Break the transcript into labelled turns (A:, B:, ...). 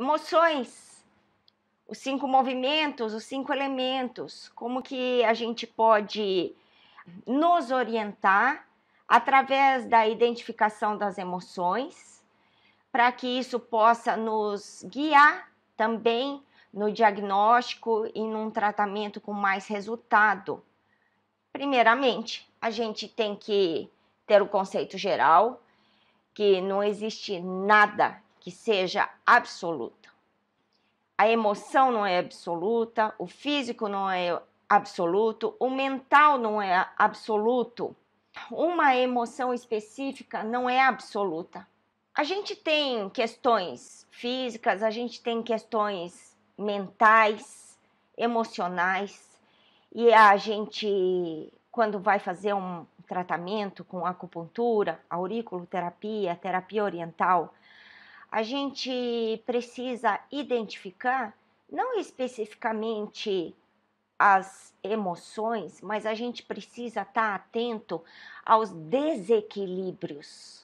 A: Emoções, os cinco movimentos, os cinco elementos, como que a gente pode nos orientar através da identificação das emoções, para que isso possa nos guiar também no diagnóstico e num tratamento com mais resultado. Primeiramente, a gente tem que ter o conceito geral que não existe nada que seja absoluta. A emoção não é absoluta, o físico não é absoluto, o mental não é absoluto. Uma emoção específica não é absoluta. A gente tem questões físicas, a gente tem questões mentais, emocionais, e a gente, quando vai fazer um tratamento com acupuntura, auriculoterapia, terapia oriental, a gente precisa identificar não especificamente as emoções, mas a gente precisa estar atento aos desequilíbrios.